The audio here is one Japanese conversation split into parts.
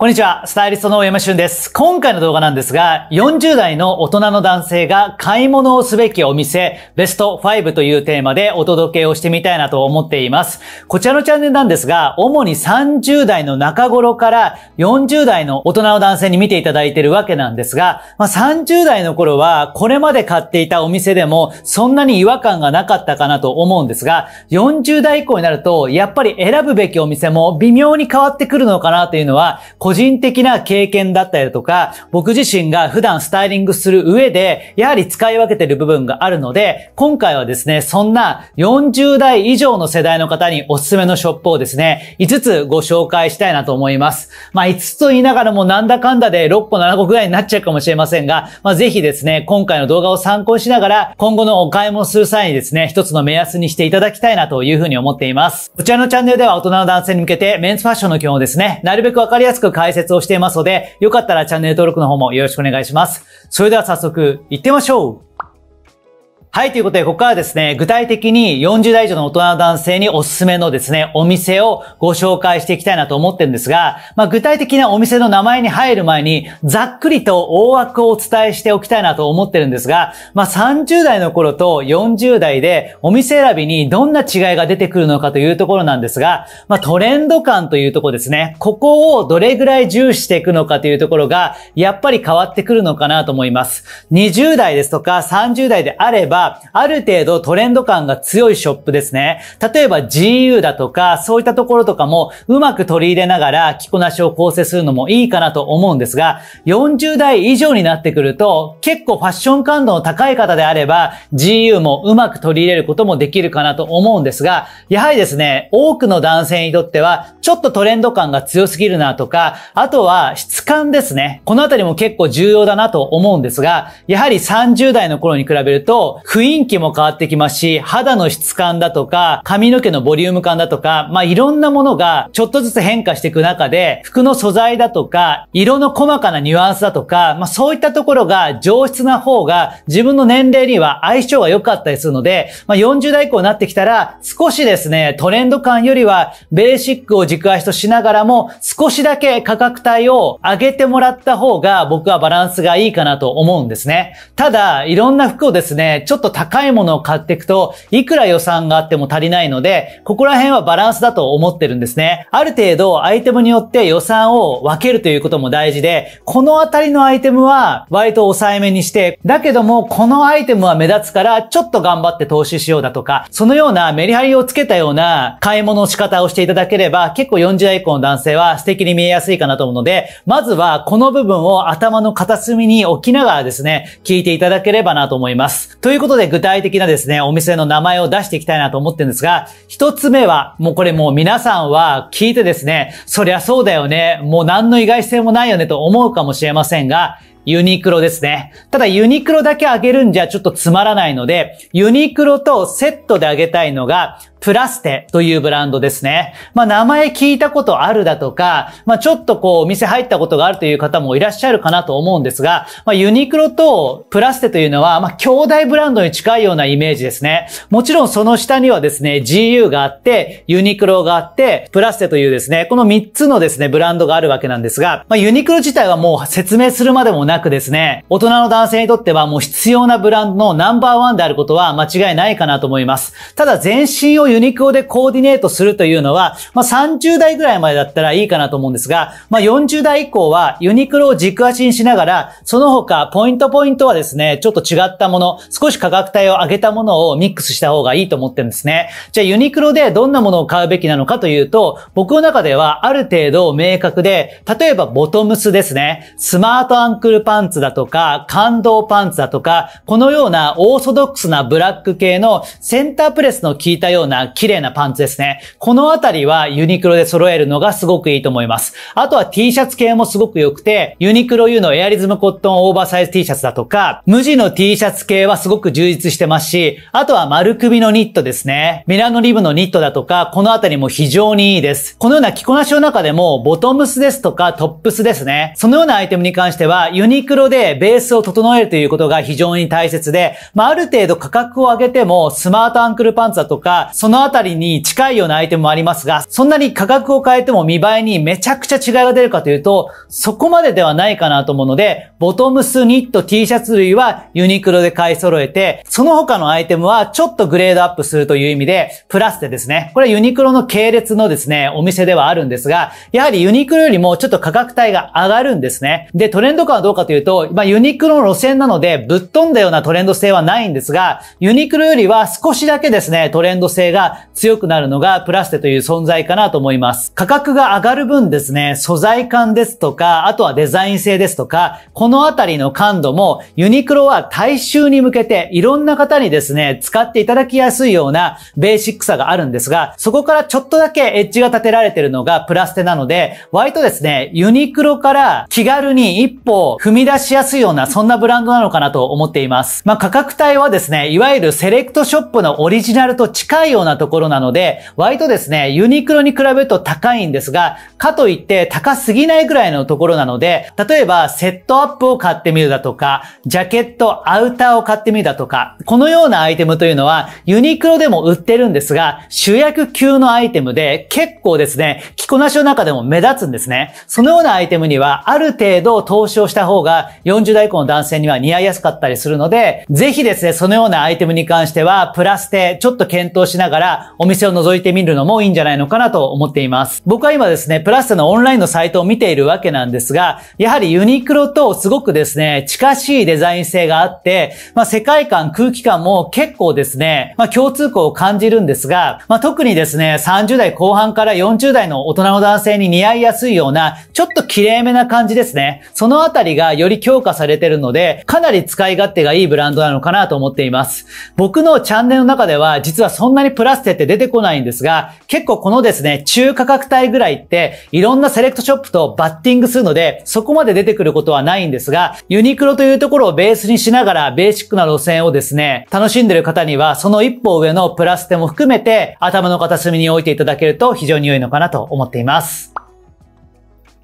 こんにちは、スタイリストの大山俊です。今回の動画なんですが、40代の大人の男性が買い物をすべきお店、ベスト5というテーマでお届けをしてみたいなと思っています。こちらのチャンネルなんですが、主に30代の中頃から40代の大人の男性に見ていただいているわけなんですが、まあ、30代の頃はこれまで買っていたお店でもそんなに違和感がなかったかなと思うんですが、40代以降になると、やっぱり選ぶべきお店も微妙に変わってくるのかなというのは、こ個人的な経験だったりだとか、僕自身が普段スタイリングする上で、やはり使い分けてる部分があるので、今回はですね、そんな40代以上の世代の方におすすめのショップをですね、5つご紹介したいなと思います。まあ、5つと言いながらもなんだかんだで6個7個ぐらいになっちゃうかもしれませんが、まあ、ぜひですね、今回の動画を参考しながら、今後のお買い物する際にですね、一つの目安にしていただきたいなというふうに思っています。こちらのチャンネルでは大人の男性に向けてメンズファッションの基本をですね、なるべくわかりやすく解説をしていますので、よかったらチャンネル登録の方もよろしくお願いします。それでは早速、行ってみましょうはい、ということで、ここからですね、具体的に40代以上の大人の男性におすすめのですね、お店をご紹介していきたいなと思ってるんですが、まあ、具体的なお店の名前に入る前に、ざっくりと大枠をお伝えしておきたいなと思ってるんですが、まあ、30代の頃と40代でお店選びにどんな違いが出てくるのかというところなんですが、まあ、トレンド感というところですね、ここをどれぐらい重視していくのかというところが、やっぱり変わってくるのかなと思います。20代ですとか30代であれば、は、ある程度トレンド感が強いショップですね。例えば GU だとか、そういったところとかもうまく取り入れながら着こなしを構成するのもいいかなと思うんですが、40代以上になってくると、結構ファッション感度の高い方であれば、GU もうまく取り入れることもできるかなと思うんですが、やはりですね、多くの男性にとっては、ちょっとトレンド感が強すぎるなとか、あとは質感ですね。このあたりも結構重要だなと思うんですが、やはり30代の頃に比べると、雰囲気も変わってきますし、肌の質感だとか、髪の毛のボリューム感だとか、まあいろんなものがちょっとずつ変化していく中で、服の素材だとか、色の細かなニュアンスだとか、まあそういったところが上質な方が自分の年齢には相性が良かったりするので、まあ40代以降になってきたら、少しですね、トレンド感よりはベーシックを軸足としながらも、少しだけ価格帯を上げてもらった方が僕はバランスがいいかなと思うんですね。ただ、いろんな服をですね、ちょっょっと高いものを買っていくと、いくら予算があっても足りないので、ここら辺はバランスだと思ってるんですね。ある程度、アイテムによって予算を分けるということも大事で、このあたりのアイテムは割と抑えめにして、だけども、このアイテムは目立つから、ちょっと頑張って投資しようだとか、そのようなメリハリをつけたような買い物の仕方をしていただければ、結構40代以降の男性は素敵に見えやすいかなと思うので、まずはこの部分を頭の片隅に置きながらですね、聞いていただければなと思います。ということことで具体的なですね、お店の名前を出していきたいなと思ってるんですが、一つ目は、もうこれもう皆さんは聞いてですね、そりゃそうだよね、もう何の意外性もないよねと思うかもしれませんが、ユニクロですね。ただユニクロだけあげるんじゃちょっとつまらないので、ユニクロとセットであげたいのが、プラステというブランドですね。まあ名前聞いたことあるだとか、まあちょっとこうお店入ったことがあるという方もいらっしゃるかなと思うんですが、まあユニクロとプラステというのは、まあ兄弟ブランドに近いようなイメージですね。もちろんその下にはですね、GU があって、ユニクロがあって、プラステというですね、この3つのですね、ブランドがあるわけなんですが、まあユニクロ自体はもう説明するまでもなくですね、大人の男性にとってはもう必要なブランドのナンバーワンであることは間違いないかなと思います。ただ全身をユニクロでコーディネートするというのは、まあ、30代ぐらいまでだったらいいかなと思うんですが、まあ、40代以降はユニクロを軸足にしながら、その他ポイントポイントはですね、ちょっと違ったもの、少し価格帯を上げたものをミックスした方がいいと思ってるんですね。じゃあユニクロでどんなものを買うべきなのかというと、僕の中ではある程度明確で、例えばボトムスですね、スマートアンクルパンツだとか、感動パンツだとか、このようなオーソドックスなブラック系のセンタープレスの効いたような綺麗なパンツですね。このあたりはユニクロで揃えるのがすごくいいと思います。あとは T シャツ系もすごく良くて、ユニクロ U のエアリズムコットンオーバーサイズ T シャツだとか、無地の T シャツ系はすごく充実してますし、あとは丸首のニットですね。ミラノリブのニットだとか、このあたりも非常にいいです。このような着こなしの中でも、ボトムスですとかトップスですね。そのようなアイテムに関しては、ユニクロでベースを整えるということが非常に大切で、まあ、ある程度価格を上げても、スマートアンクルパンツだとか、そのの辺りに近いようなアイテムもありますが、そんなに価格を変えても見栄えにめちゃくちゃ違いが出るかというと、そこまでではないかなと思うので、ボトムス、ニット、T シャツ類はユニクロで買い揃えて、その他のアイテムはちょっとグレードアップするという意味で、プラスでですね、これはユニクロの系列のですね、お店ではあるんですが、やはりユニクロよりもちょっと価格帯が上がるんですね。で、トレンド感はどうかというと、まあユニクロの路線なので、ぶっ飛んだようなトレンド性はないんですが、ユニクロよりは少しだけですね、トレンド性がが強くなるのがプラステという存在かなと思います。価格が上がる分ですね、素材感ですとか、あとはデザイン性ですとか、このあたりの感度もユニクロは大衆に向けていろんな方にですね、使っていただきやすいようなベーシックさがあるんですが、そこからちょっとだけエッジが立てられているのがプラステなので、割とですね、ユニクロから気軽に一歩踏み出しやすいような、そんなブランドなのかなと思っています。まあ価格帯はですね、いわゆるセレクトショップのオリジナルと近いようななところなので、割とですね、ユニクロに比べると高いんですが、かといって高すぎないぐらいのところなので、例えばセットアップを買ってみるだとか、ジャケット、アウターを買ってみるだとか、このようなアイテムというのは、ユニクロでも売ってるんですが、主役級のアイテムで結構ですね、着こなしの中でも目立つんですね。そのようなアイテムには、ある程度投資をした方が、40代以降の男性には似合いやすかったりするので、ぜひですね、そのようなアイテムに関しては、プラスでちょっと検討しながら、らお店を覗いてみるのもいいんじゃないのかなと思っています。僕は今ですね、プラスのオンラインのサイトを見ているわけなんですが、やはりユニクロとすごくですね、近しいデザイン性があって、まあ、世界観、空気感も結構ですね、まあ、共通項を感じるんですが、まあ、特にですね、30代後半から40代の大人の男性に似合いやすいような、ちょっと綺麗めな感じですね。そのあたりがより強化されてるので、かなり使い勝手がいいブランドなのかなと思っています。僕のチャンネルの中では、実はそんなにプラステって出てこないんですが、結構このですね、中価格帯ぐらいって、いろんなセレクトショップとバッティングするので、そこまで出てくることはないんですが、ユニクロというところをベースにしながら、ベーシックな路線をですね、楽しんでる方には、その一歩上のプラステも含めて、頭の片隅に置いていただけると非常に良いのかなと思っています。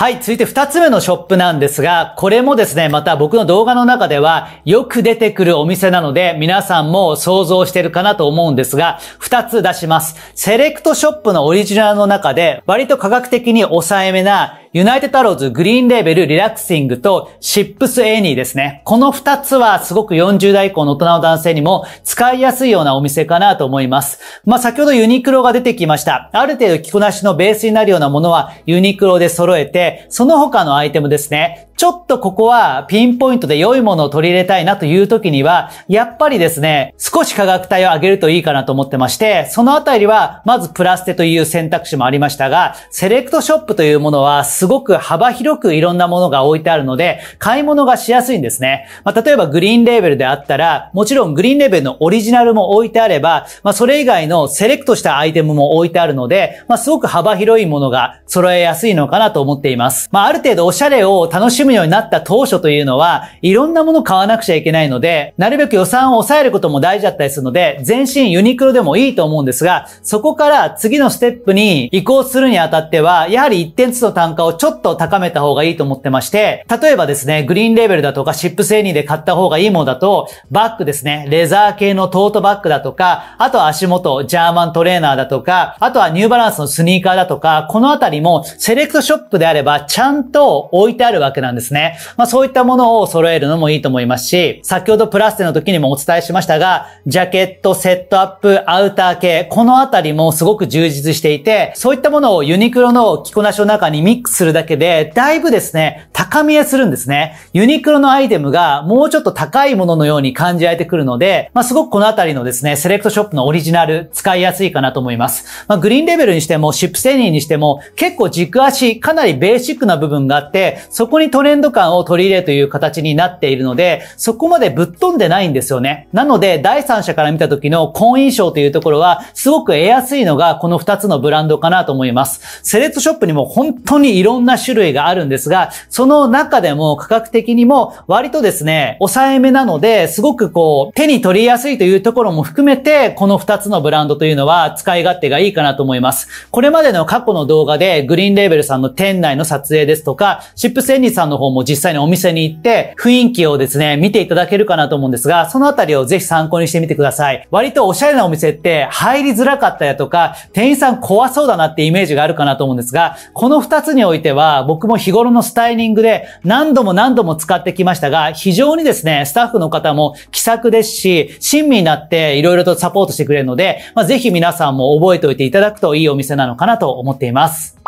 はい、続いて2つ目のショップなんですが、これもですね、また僕の動画の中ではよく出てくるお店なので、皆さんも想像してるかなと思うんですが、2つ出します。セレクトショップのオリジナルの中で、割と科学的に抑えめなユナイテッドアローズグリーンレーベルリラックシングとシップスエニーですね。この2つはすごく40代以降の大人の男性にも使いやすいようなお店かなと思います。まあ、先ほどユニクロが出てきました。ある程度着こなしのベースになるようなものはユニクロで揃えて、その他のアイテムですね。ちょっとここはピンポイントで良いものを取り入れたいなという時には、やっぱりですね、少し価格帯を上げるといいかなと思ってまして、そのあたりは、まずプラステという選択肢もありましたが、セレクトショップというものはすごく幅広くいろんなものが置いてあるので、買い物がしやすいんですね。まあ、例えばグリーンレーベルであったら、もちろんグリーンレーベルのオリジナルも置いてあれば、まあ、それ以外のセレクトしたアイテムも置いてあるので、まあ、すごく幅広いものが揃えやすいのかなと思っています。まあ、ある程度おしゃれを楽しむようになった当初というのは、いろんなもの買わなくちゃいけないので、なるべく予算を抑えることも大事だったりするので、全身ユニクロでもいいと思うんですが、そこから次のステップに移行するにあたっては、やはり一点ずつの単価ををちょっと高めた方がいいと思ってまして、例えばですね、グリーンレベルだとかシップセニーで買った方がいいものだと、バッグですね、レザー系のトートバッグだとか、あとは足元、ジャーマントレーナーだとか、あとはニューバランスのスニーカーだとか、このあたりもセレクトショップであればちゃんと置いてあるわけなんですね。まあそういったものを揃えるのもいいと思いますし、先ほどプラステの時にもお伝えしましたが、ジャケット、セットアップ、アウター系、このあたりもすごく充実していて、そういったものをユニクロの着こなしの中にミックスするだけで、だいぶですね、高見えするんですね。ユニクロのアイテムがもうちょっと高いもののように感じられてくるので、まあ、すごくこのあたりのですね、セレクトショップのオリジナル、使いやすいかなと思います。まあ、グリーンレベルにしても、シップセニーにしても、結構軸足、かなりベーシックな部分があって、そこにトレンド感を取り入れという形になっているので、そこまでぶっ飛んでないんですよね。なので、第三者から見た時の好印象というところは、すごく得やすいのが、この2つのブランドかなと思います。セレクトショップにも本当に色ろんな種類があるんですが、その中でも価格的にも割とですね、抑えめなので、すごくこう、手に取りやすいというところも含めて、この2つのブランドというのは使い勝手がいいかなと思います。これまでの過去の動画で、グリーンレーベルさんの店内の撮影ですとか、シップセンニさんの方も実際にお店に行って、雰囲気をですね、見ていただけるかなと思うんですが、そのあたりをぜひ参考にしてみてください。割とおしゃれなお店って入りづらかったりだとか、店員さん怖そうだなってイメージがあるかなと思うんですが、この2つにおいていては、僕も日頃のスタイリングで何度も何度も使ってきましたが、非常にですね、スタッフの方も気さくですし、親身になって色々とサポートしてくれるので、まあ、ぜ皆さんも覚えておいていただくといいお店なのかなと思っています。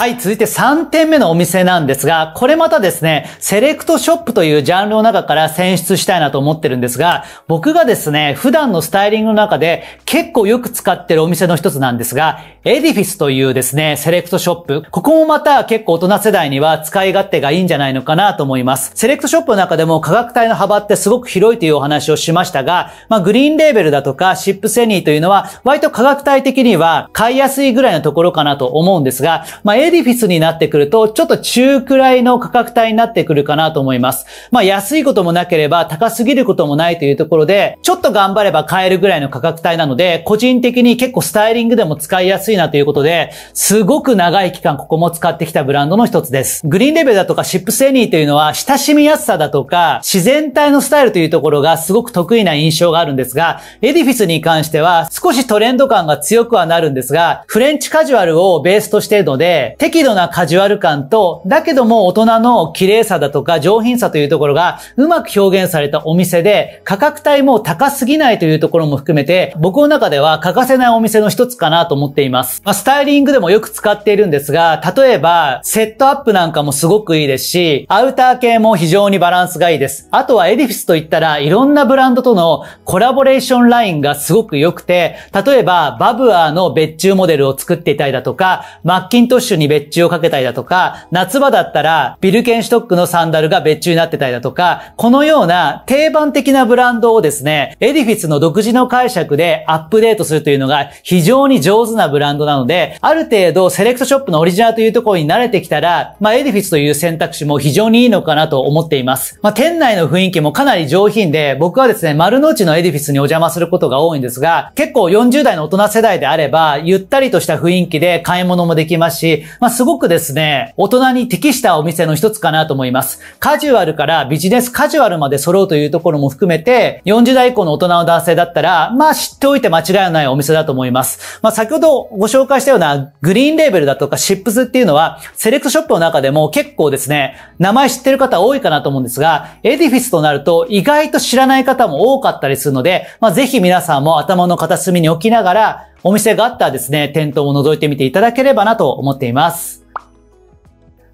はい、続いて3点目のお店なんですが、これまたですね、セレクトショップというジャンルの中から選出したいなと思ってるんですが、僕がですね、普段のスタイリングの中で結構よく使ってるお店の一つなんですが、エディフィスというですね、セレクトショップ。ここもまた結構大人世代には使い勝手がいいんじゃないのかなと思います。セレクトショップの中でも価格帯の幅ってすごく広いというお話をしましたが、まあグリーンレーベルだとかシップセニーというのは割と価格帯的には買いやすいぐらいのところかなと思うんですが、まあエディフィスになってくると、ちょっと中くらいの価格帯になってくるかなと思います。まあ安いこともなければ高すぎることもないというところで、ちょっと頑張れば買えるぐらいの価格帯なので、個人的に結構スタイリングでも使いやすいなということで、すごく長い期間ここも使ってきたブランドの一つです。グリーンレベルだとかシップセニーというのは親しみやすさだとか、自然体のスタイルというところがすごく得意な印象があるんですが、エディフィスに関しては少しトレンド感が強くはなるんですが、フレンチカジュアルをベースとしているので、適度なカジュアル感と、だけども大人の綺麗さだとか上品さというところがうまく表現されたお店で、価格帯も高すぎないというところも含めて、僕の中では欠かせないお店の一つかなと思っています。まあ、スタイリングでもよく使っているんですが、例えば、セットアップなんかもすごくいいですし、アウター系も非常にバランスがいいです。あとはエディフィスといったら、いろんなブランドとのコラボレーションラインがすごく良くて、例えば、バブアーの別注モデルを作っていたりだとか、マッキントッシュに別注をかけたりだとか、夏場だったらビルケンシュトックのサンダルが別注になってたりだとか、このような定番的なブランドをですね、エディフィスの独自の解釈でアップデートするというのが非常に上手なブランドなので、ある程度セレクトショップのオリジナルというところに慣れてきたら、まあエディフィスという選択肢も非常にいいのかなと思っています。まあ店内の雰囲気もかなり上品で、僕はですね、丸の内のエディフィスにお邪魔することが多いんですが、結構40代の大人世代であれば、ゆったりとした雰囲気で買い物もできますし、まあ、すごくですね、大人に適したお店の一つかなと思います。カジュアルからビジネスカジュアルまで揃うというところも含めて、40代以降の大人の男性だったら、まあ、知っておいて間違いないお店だと思います。まあ、先ほどご紹介したようなグリーンレーベルだとかシップスっていうのは、セレクトショップの中でも結構ですね、名前知ってる方多いかなと思うんですが、エディフィスとなると意外と知らない方も多かったりするので、まあ、ぜひ皆さんも頭の片隅に置きながら、お店があったらですね、店頭を覗いてみていただければなと思っています。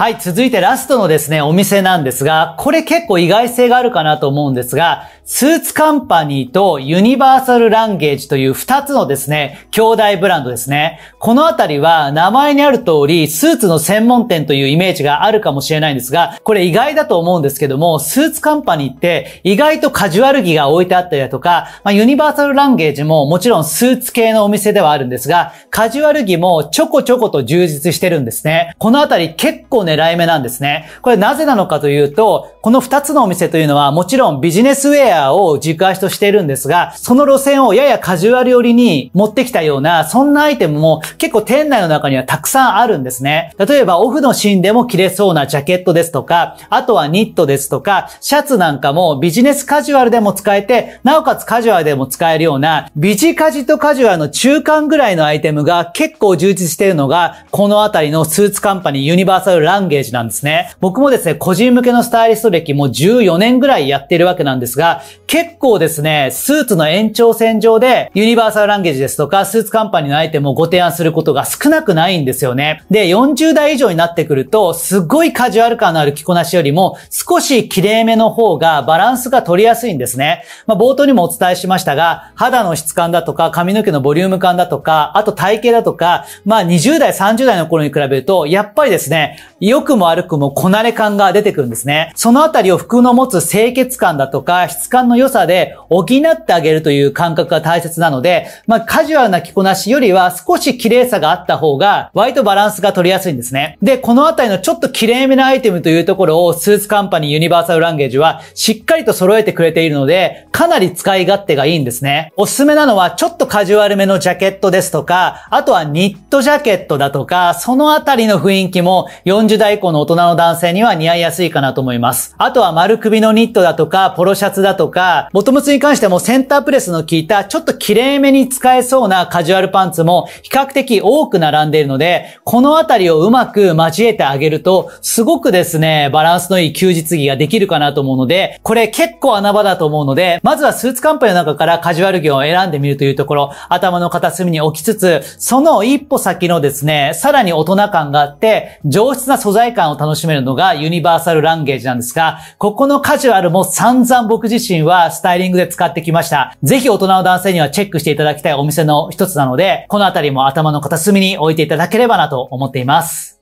はい、続いてラストのですね、お店なんですが、これ結構意外性があるかなと思うんですが、スーツカンパニーとユニバーサルランゲージという2つのですね、兄弟ブランドですね。このあたりは名前にある通り、スーツの専門店というイメージがあるかもしれないんですが、これ意外だと思うんですけども、スーツカンパニーって意外とカジュアル着が置いてあったりだとか、まあ、ユニバーサルランゲージももちろんスーツ系のお店ではあるんですが、カジュアル着もちょこちょこと充実してるんですね。このあたり結構ね、狙い目なんですね。これなぜなのかというと、この2つのお店というのはもちろんビジネスウェアを軸足としているんですが、その路線をややカジュアル寄りに持ってきたような、そんなアイテムも結構店内の中にはたくさんあるんですね。例えばオフのシーンでも着れそうなジャケットですとか、あとはニットですとか、シャツなんかもビジネスカジュアルでも使えて、なおかつカジュアルでも使えるような、ビジカジとカジュアルの中間ぐらいのアイテムが結構充実しているのが、この辺りのスーツカンパニーユニバーサルランンゲージなんですね。僕もですね、個人向けのスタイリスト歴も14年ぐらいやってるわけなんですが、結構ですね、スーツの延長線上で、ユニバーサルランゲージですとか、スーツカンパニーのアイテムをご提案することが少なくないんですよね。で、40代以上になってくると、すごいカジュアル感のある着こなしよりも、少し綺麗めの方がバランスが取りやすいんですね。まあ、冒頭にもお伝えしましたが、肌の質感だとか、髪の毛のボリューム感だとか、あと体型だとか、まあ、20代、30代の頃に比べると、やっぱりですね、良くも悪くもこなれ感が出てくるんですね。そのあたりを服の持つ清潔感だとか質感の良さで補ってあげるという感覚が大切なので、まあカジュアルな着こなしよりは少し綺麗さがあった方が割とバランスが取りやすいんですね。で、このあたりのちょっと綺麗めなアイテムというところをスーツカンパニーユニバーサルランゲージはしっかりと揃えてくれているので、かなり使い勝手がいいんですね。おすすめなのはちょっとカジュアルめのジャケットですとか、あとはニットジャケットだとか、そのあたりの雰囲気も40 40代以降の大人の男性には似合いやすいかなと思います。あとは丸首のニットだとか、ポロシャツだとか、ボトムスに関してもセンタープレスの効いた、ちょっと綺麗めに使えそうなカジュアルパンツも比較的多く並んでいるので、このあたりをうまく交えてあげると、すごくですね、バランスのいい休日着ができるかなと思うので、これ結構穴場だと思うので、まずはスーツカンパニーの中からカジュアル業を選んでみるというところ、頭の片隅に置きつつ、その一歩先のですね、さらに大人感があって、上質な素材感を楽しめるのがユニバーサルランゲージなんですが、ここのカジュアルも散々僕自身はスタイリングで使ってきました。ぜひ大人の男性にはチェックしていただきたいお店の一つなので、このあたりも頭の片隅に置いていただければなと思っています。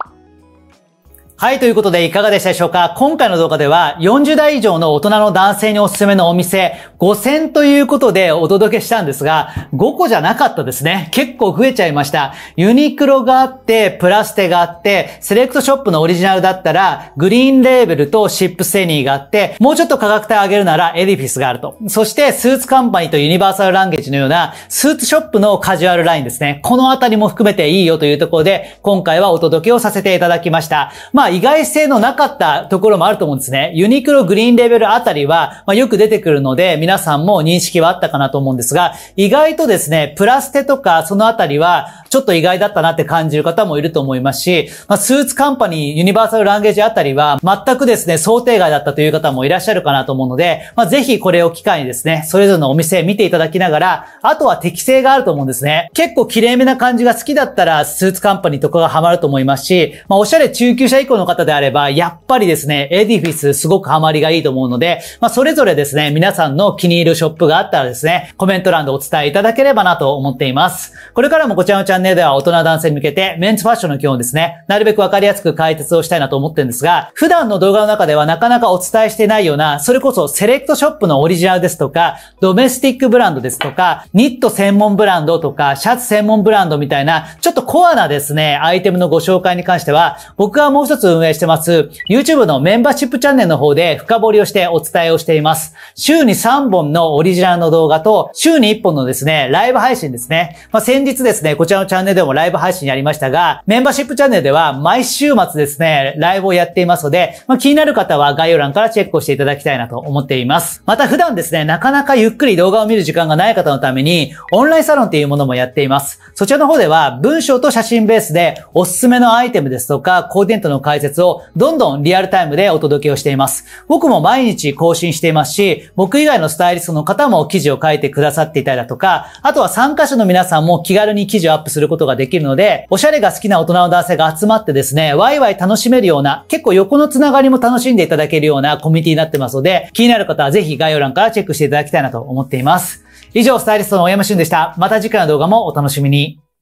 はい、ということでいかがでしたでしょうか今回の動画では40代以上の大人の男性におすすめのお店5000ということでお届けしたんですが、5個じゃなかったですね。結構増えちゃいました。ユニクロがあって、プラステがあって、セレクトショップのオリジナルだったら、グリーンレーベルとシップセニーがあって、もうちょっと価格帯上げるならエディフィスがあると。そしてスーツカンパニーとユニバーサルランゲージのようなスーツショップのカジュアルラインですね。このあたりも含めていいよというところで、今回はお届けをさせていただきました。まああ意外性のなかったところもあると思うんですね。ユニクログリーンレベルあたりは、まあ、よく出てくるので、皆さんも認識はあったかなと思うんですが、意外とですね、プラステとかそのあたりは、ちょっと意外だったなって感じる方もいると思いますし、まあ、スーツカンパニー、ユニバーサルランゲージあたりは、全くですね、想定外だったという方もいらっしゃるかなと思うので、まあ、ぜひこれを機会にですね、それぞれのお店見ていただきながら、あとは適性があると思うんですね。結構綺麗めな感じが好きだったら、スーツカンパニーとかがハマると思いますし、まあ、おしゃれ中級者以降の方であれば、やっぱりですね、エディフィスすごくハマりがいいと思うので、まあ、それぞれですね、皆さんの気に入るショップがあったらですね、コメント欄でお伝えいただければなと思っています。これからもこちらのチャンネルでは大人男性に向けて、メンツファッションの基本ですね、なるべくわかりやすく解説をしたいなと思ってるんですが、普段の動画の中ではなかなかお伝えしてないような、それこそセレクトショップのオリジナルですとか、ドメスティックブランドですとか、ニット専門ブランドとか、シャツ専門ブランドみたいな、ちょっとコアなですね、アイテムのご紹介に関しては、僕はもう一つス運営してます、YouTube のメンバーシップチャンネルの方で深掘りをしてお伝えをしています。週に3本のオリジナルの動画と、週に1本のですね、ライブ配信ですね。まあ、先日ですね、こちらのチャンネルでもライブ配信やりましたが、メンバーシップチャンネルでは毎週末ですね、ライブをやっていますので、まあ、気になる方は概要欄からチェックをしていただきたいなと思っています。また普段ですね、なかなかゆっくり動画を見る時間がない方のために、オンラインサロンっていうものもやっています。そちらの方では、文章と写真ベースで、おすすめのアイテムですとか、コーデントの解解説をどんどんリアルタイムでお届けをしています。僕も毎日更新していますし、僕以外のスタイリストの方も記事を書いてくださっていたりだとか、あとは参加者の皆さんも気軽に記事をアップすることができるので、おしゃれが好きな大人の男性が集まってですね、ワイワイ楽しめるような、結構横のつながりも楽しんでいただけるようなコミュニティになってますので、気になる方はぜひ概要欄からチェックしていただきたいなと思っています。以上、スタイリストの大山俊でした。また次回の動画もお楽しみに。